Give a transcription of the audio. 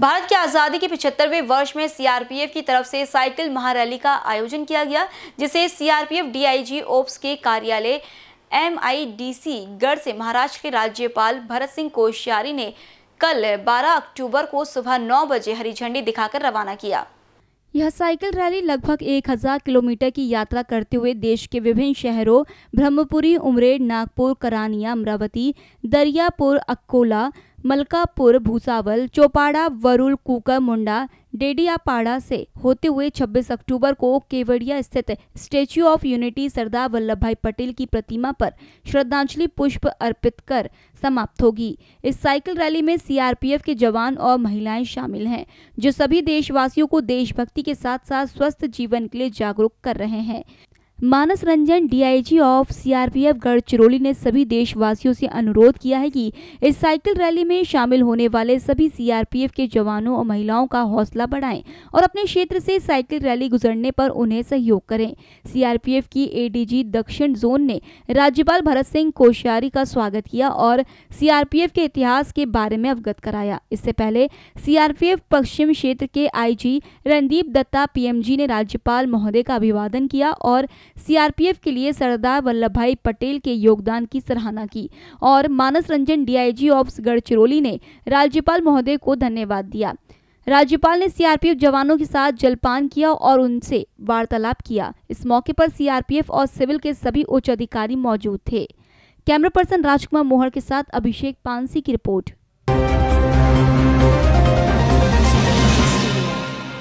भारत की आज़ादी के पिछहत्तरवें वर्ष में सीआरपीएफ की तरफ से साइकिल महारैली का आयोजन किया गया जिसे सीआरपीएफ डीआईजी ओप्स के कार्यालय एमआईडीसी गढ़ से महाराष्ट्र के राज्यपाल भरत सिंह कोश्यारी ने कल 12 अक्टूबर को सुबह नौ बजे हरी झंडी दिखाकर रवाना किया यह साइकिल रैली लगभग 1000 किलोमीटर की यात्रा करते हुए देश के विभिन्न शहरों ब्रह्मपुरी उमरेड नागपुर करानिया अमरावती दरियापुर अकोला मलकापुर भूसावल चौपाड़ा वरुल कुकर मुंडा डेडियापाड़ा से होते हुए 26 अक्टूबर को केवड़िया स्थित statue of unity Sardar Vallabhbhai Patel की प्रतिमा पर श्रद्धांजलि पुष्प अर्पित कर समाप्त होगी इस साइकिल रैली में सीआरपीएफ के जवान और महिलाएं शामिल हैं जो सभी देशवासियों को देशभक्ति के साथ साथ स्वस्थ जीवन के लिए जागरूक कर रहे हैं Manas Ranjan DIG of CRPF Gadchiroli ने सभी देशवासियों से अनुरोध किया है कि इस साइकिल रैली में शामिल होने वाले सभी सीआरपीएफ के जवानों और महिलाओं का हौसला बढ़ाएं और अपने क्षेत्र से साइकिल रैली गुजरने पर उन्हें सहयोग करें सीआरपीएफ की एडीजी दक्षिण जोन ने राज्यपाल भरत सिंह कोश्यारी का स्वागत किया और सी के इतिहास के बारे में अवगत कराया इससे पहले सी पश्चिम क्षेत्र के आई रणदीप दत्ता पी ने राज्यपाल महोदय का अभिवादन किया और सीआरपीएफ के लिए सरदार वल्लभ भाई पटेल के योगदान की सराहना की और मानस रंजन डीआईजी ऑफ गढ़चिरौली ने राज्यपाल महोदय को धन्यवाद दिया राज्यपाल ने सीआरपीएफ जवानों के साथ जलपान किया और उनसे वार्तालाप किया इस मौके पर सीआरपीएफ और सिविल के सभी उच्च अधिकारी मौजूद थे कैमरा पर्सन राजकुमार मोहर के साथ अभिषेक पानसी की रिपोर्ट